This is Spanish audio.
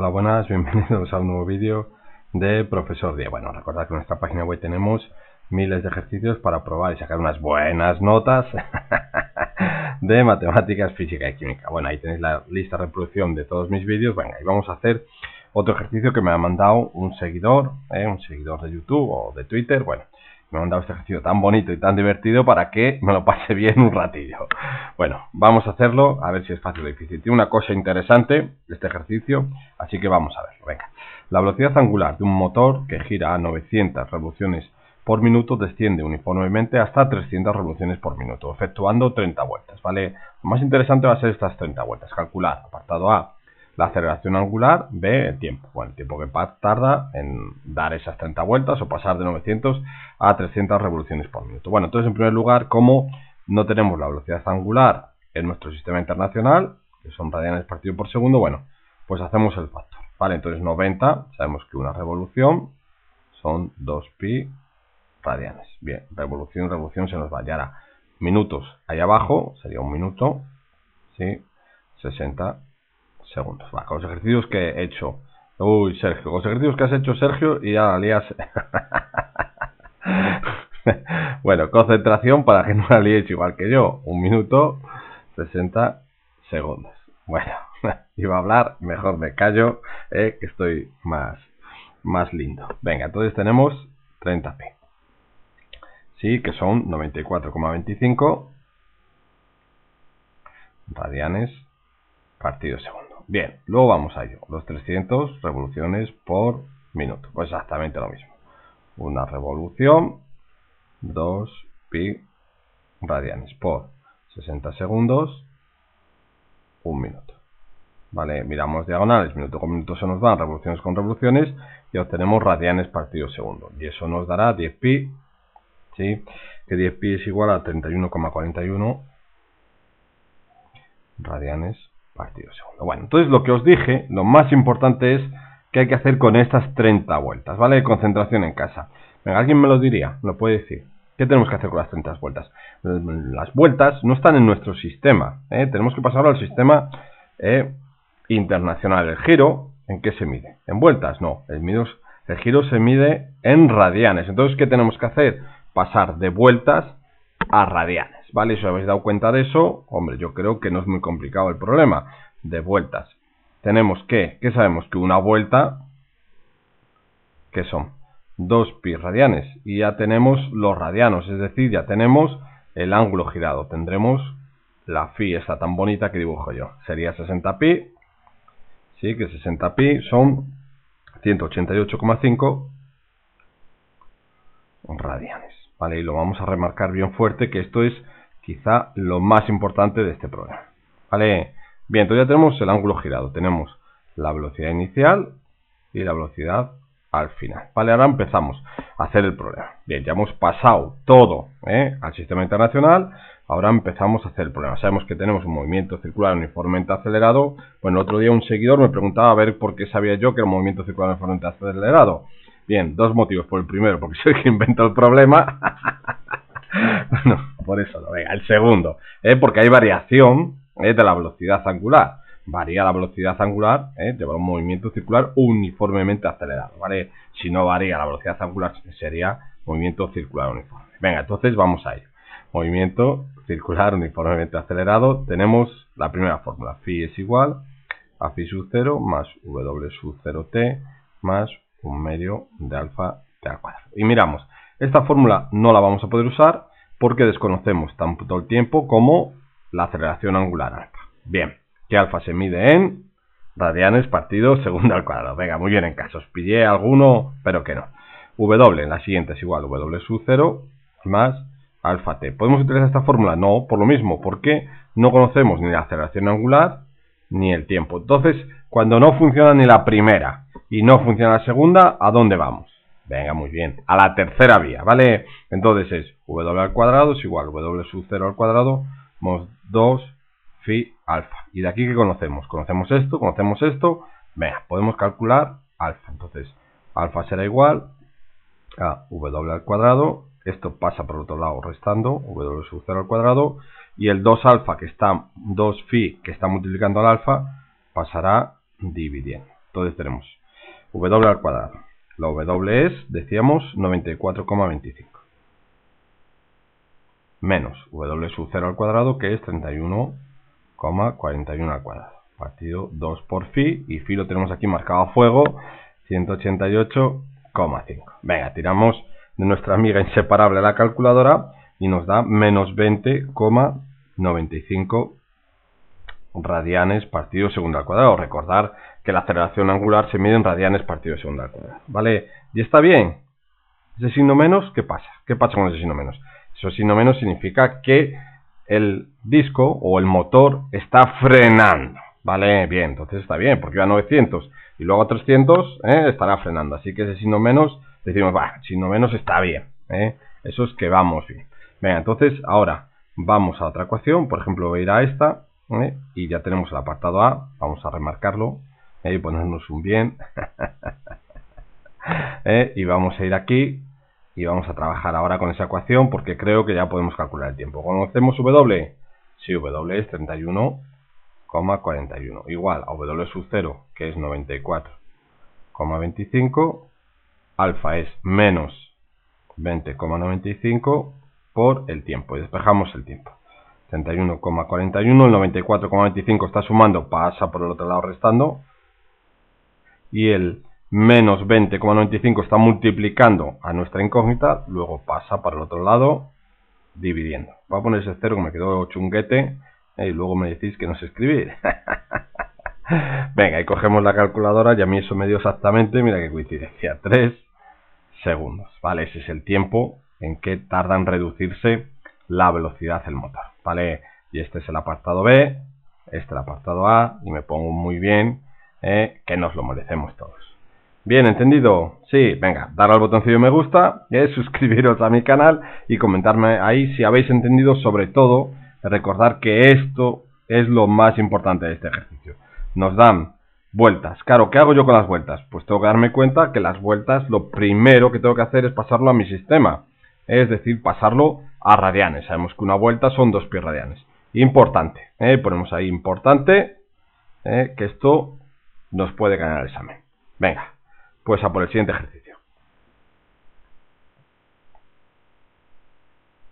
Hola, buenas, bienvenidos a un nuevo vídeo de Profesor Díaz. Bueno, recordad que en nuestra página web tenemos miles de ejercicios para probar y sacar unas buenas notas de matemáticas, física y química. Bueno, ahí tenéis la lista de reproducción de todos mis vídeos. Venga, y vamos a hacer otro ejercicio que me ha mandado un seguidor, eh, un seguidor de YouTube o de Twitter. Bueno, me han dado este ejercicio tan bonito y tan divertido para que me lo pase bien un ratillo. Bueno, vamos a hacerlo, a ver si es fácil o difícil. Tiene una cosa interesante este ejercicio, así que vamos a verlo. Venga, la velocidad angular de un motor que gira a 900 revoluciones por minuto desciende uniformemente hasta 300 revoluciones por minuto, efectuando 30 vueltas, ¿vale? Lo más interesante va a ser estas 30 vueltas. Calcular, apartado A, la aceleración angular de tiempo. Bueno, el tiempo que tarda en dar esas 30 vueltas o pasar de 900 a 300 revoluciones por minuto. Bueno, entonces en primer lugar, como no tenemos la velocidad angular en nuestro sistema internacional, que son radianes partido por segundo, bueno, pues hacemos el factor. Vale, entonces 90, sabemos que una revolución son 2pi radianes. Bien, revolución, revolución se nos va. Y ahora, minutos ahí abajo, sería un minuto, ¿sí? 60 segundos. Va, con los ejercicios que he hecho. Uy, Sergio, con los ejercicios que has hecho, Sergio, y ya la bueno, concentración para que no la liéis igual que yo. Un minuto, 60 segundos. Bueno, iba a hablar, mejor me callo, eh, que estoy más, más lindo. Venga, entonces tenemos 30p. Sí, que son 94,25 radianes partido segundo. Bien, luego vamos a ello. Los 300 revoluciones por minuto. Pues exactamente lo mismo. Una revolución, 2 pi radianes por 60 segundos, un minuto. ¿Vale? Miramos diagonales, minuto con minuto se nos van, revoluciones con revoluciones, y obtenemos radianes partido segundo. Y eso nos dará 10 pi, ¿sí? Que 10 pi es igual a 31,41 radianes Partido segundo. Bueno, entonces lo que os dije, lo más importante es que hay que hacer con estas 30 vueltas, ¿vale? Concentración en casa. Venga, alguien me lo diría, lo puede decir. ¿Qué tenemos que hacer con las 30 vueltas? Mm, las vueltas no están en nuestro sistema, ¿eh? tenemos que pasarlo al sistema eh, internacional. El giro, ¿en qué se mide? ¿En vueltas? No, el giro se mide en radianes. Entonces, ¿qué tenemos que hacer? Pasar de vueltas a radianes. ¿vale? Si os habéis dado cuenta de eso, hombre, yo creo que no es muy complicado el problema de vueltas. Tenemos que, ¿qué sabemos que una vuelta, ¿qué son 2 pi radianes, y ya tenemos los radianos, es decir, ya tenemos el ángulo girado, tendremos la phi, esta tan bonita que dibujo yo, sería 60 pi, sí, que 60 pi son 188,5 radianes. Vale, y lo vamos a remarcar bien fuerte que esto es quizá lo más importante de este problema. ¿Vale? Bien, entonces ya tenemos el ángulo girado. Tenemos la velocidad inicial y la velocidad al final. Vale, ahora empezamos a hacer el problema. Bien, ya hemos pasado todo ¿eh? al sistema internacional. Ahora empezamos a hacer el problema. Sabemos que tenemos un movimiento circular uniformemente acelerado. Bueno, el otro día un seguidor me preguntaba a ver por qué sabía yo que era un movimiento circular uniformemente acelerado. Bien, dos motivos. Por el primero, porque soy el que inventó el problema. Bueno por eso no, venga, el segundo, ¿eh? porque hay variación ¿eh? de la velocidad angular. Varía la velocidad angular ¿eh? un movimiento circular uniformemente acelerado, ¿vale? Si no varía la velocidad angular sería movimiento circular uniforme. Venga, entonces vamos a ello. Movimiento circular uniformemente acelerado, tenemos la primera fórmula, phi es igual a phi sub 0 más w sub 0t más un medio de alfa t al cuadrado. Y miramos, esta fórmula no la vamos a poder usar porque desconocemos tanto el tiempo como la aceleración angular alfa. Bien, que alfa se mide en radianes partido segundo al cuadrado. Venga, muy bien en casos. Pillé alguno, pero que no. W, la siguiente es igual, W sub 0 más alfa t. ¿Podemos utilizar esta fórmula? No, por lo mismo, porque no conocemos ni la aceleración angular ni el tiempo. Entonces, cuando no funciona ni la primera y no funciona la segunda, ¿a dónde vamos? Venga, muy bien. A la tercera vía, ¿vale? Entonces es W al cuadrado es igual W sub 0 al cuadrado más 2 phi alfa. ¿Y de aquí qué conocemos? Conocemos esto, conocemos esto. Venga, podemos calcular alfa. Entonces, alfa será igual a W al cuadrado. Esto pasa por otro lado restando W sub 0 al cuadrado. Y el 2 alfa que está, 2 phi que está multiplicando al alfa, pasará dividiendo. Entonces tenemos W al cuadrado la W es, decíamos, 94,25. Menos W sub 0 al cuadrado, que es 31,41 al cuadrado. Partido 2 por phi, y phi lo tenemos aquí marcado a fuego, 188,5. Venga, tiramos de nuestra amiga inseparable la calculadora y nos da menos 20,95 radianes partido segundo al cuadrado. Recordar que la aceleración angular se mide en radianes partido segundo al cuadrado. ¿Vale? Y está bien. Ese signo menos, ¿qué pasa? ¿Qué pasa con ese signo menos? eso signo menos significa que el disco o el motor está frenando. Vale, bien, entonces está bien, porque va a 900 y luego a 300 ¿eh? estará frenando. Así que ese signo menos, decimos, va, signo menos está bien. ¿eh? Eso es que vamos bien. Venga, entonces ahora vamos a otra ecuación, por ejemplo voy a ir a esta ¿eh? y ya tenemos el apartado A, vamos a remarcarlo ¿eh? y ponernos un bien ¿eh? y vamos a ir aquí y vamos a trabajar ahora con esa ecuación porque creo que ya podemos calcular el tiempo. ¿Conocemos W? Si W es 31,41. Igual a W sub 0, que es 94,25. Alfa es menos 20,95 por el tiempo. Y despejamos el tiempo. 31,41, el 94,25 está sumando, pasa por el otro lado restando, y el menos 20,95 está multiplicando a nuestra incógnita, luego pasa para el otro lado dividiendo. Voy a poner ese cero que me quedó chunguete eh, y luego me decís que no sé escribir. Venga, y cogemos la calculadora y a mí eso me dio exactamente, mira qué coincidencia, 3 segundos. Vale, ese es el tiempo en que tarda en reducirse la velocidad del motor. Y este es el apartado B, este es el apartado A, y me pongo muy bien eh, que nos lo merecemos todos. Bien, ¿entendido? Sí, venga, dar al botoncillo me gusta, eh, suscribiros a mi canal y comentarme ahí si habéis entendido, sobre todo, recordar que esto es lo más importante de este ejercicio. Nos dan vueltas. Claro, ¿qué hago yo con las vueltas? Pues tengo que darme cuenta que las vueltas, lo primero que tengo que hacer es pasarlo a mi sistema. Es decir, pasarlo a radianes. Sabemos que una vuelta son dos pies radianes. Importante, ¿eh? ponemos ahí importante, ¿eh? que esto nos puede ganar el examen. Venga, pues a por el siguiente ejercicio.